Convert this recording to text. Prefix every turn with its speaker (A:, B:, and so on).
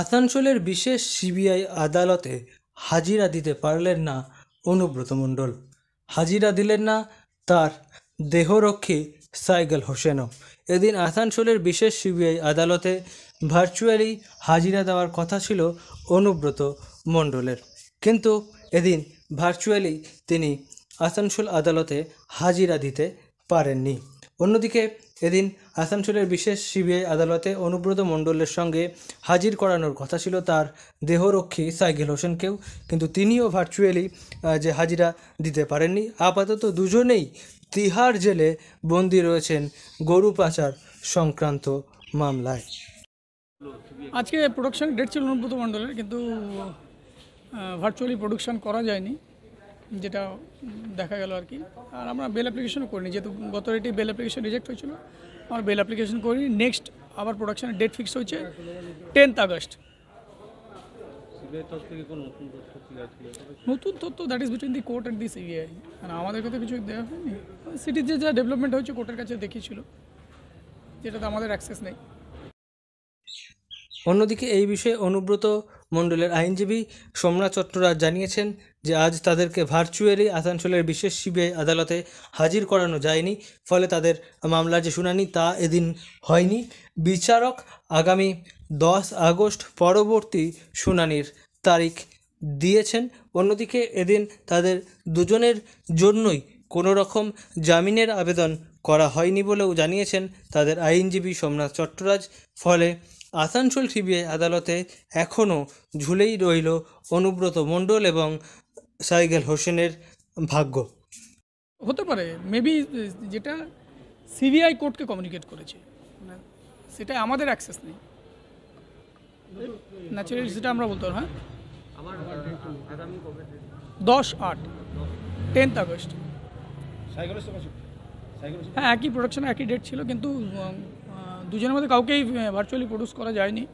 A: আসানসোলের বিশেষ সিবিআই আদালতে হাজিরা দিতে পারলেন না অনুব্রত মণ্ডল হাজিরা দিলেন না তার দেহরক্ষী সাইগল হোসেনও এদিন আসানসোলের বিশেষ সিবিআই আদালতে ভার্চুয়ালি হাজিরা দেওয়ার কথা ছিল অনুব্রত মণ্ডলের কিন্তু এদিন ভার্চুয়ালি তিনি আসানসোল আদালতে হাজিরা দিতে পারেননি অন্যদিকে এদিন আসানসোলের বিশেষ সিবিআই আদালতে অনুব্রত মণ্ডলের সঙ্গে হাজির করানোর কথা ছিল তার দেহরক্ষী সাইকেল হোসেনকেও কিন্তু তিনিও ভার্চুয়ালি যে হাজিরা দিতে পারেননি আপাতত দুজনেই তিহার জেলে বন্দি রয়েছেন গরু পাচার সংক্রান্ত মামলায়
B: আজকে প্রোডাকশন ডেট ছিল অনুব্রত মণ্ডলের কিন্তু ভার্চুয়ালি প্রোডাকশন করা যায়নি যেটা দেখা গেল আর কি আর আমরা বেল অ্যাপ্লিকেশনও করিনি যেহেতু গত রেটে বেল অ্যাপ্লিকেশন রিজেক্ট হয়েছিল আমরা বেল অ্যাপ্লিকেশন করিনি নেক্সট আবার প্রোডাকশনের ডেট ফিক্স হয়েছে টেন্থ আগস্ট নতুন তথ্য that is between the court and the CBI মানে আমাদের কথা কিছু দেওয়া হয়নি সিটির যে যা ডেভেলপমেন্ট হয়েছে কোর্টের কাছে দেখিয়েছিল যেটাতে আমাদের অ্যাক্সেস নেই
A: অন্যদিকে এই বিষয়ে অনুব্রত মণ্ডলের আইনজীবী সোমনাথ চট্টরাজ জানিয়েছেন যে আজ তাদেরকে ভার্চুয়ালি আসানসোলের বিশেষ সিবিআই আদালতে হাজির করানো যায়নি ফলে তাদের মামলার যে শুনানি তা এদিন হয়নি বিচারক আগামী দশ আগস্ট পরবর্তী শুনানির তারিখ দিয়েছেন অন্যদিকে এদিন তাদের দুজনের জন্যই কোনো রকম জামিনের আবেদন করা হয়নি বলেও জানিয়েছেন তাদের আইনজীবী সোমনাথ চট্টরাজ ফলে আসানসোল সিবিআই আদালতে এখনও ঝুলেই রইল অনুব্রত মণ্ডল এবং সাইগেল হোসেনের ভাগ্য
B: হতে পারে মেবি যেটা সিবিআই কোর্টকে কমিউনিকেট করেছে সেটা আমাদের অ্যাক্সেস নেই ন্যাচারালি সেটা আমরা বলতে পারবো হ্যাঁ দশ আট টেন্থ আগস্ট হ্যাঁ কি
A: প্রোডাকশন আর কি ডেট ছিল কিন্তু দুজনের মধ্যে কাউকে ভার্চুয়ালি प्रोड्यूस করা যায়নি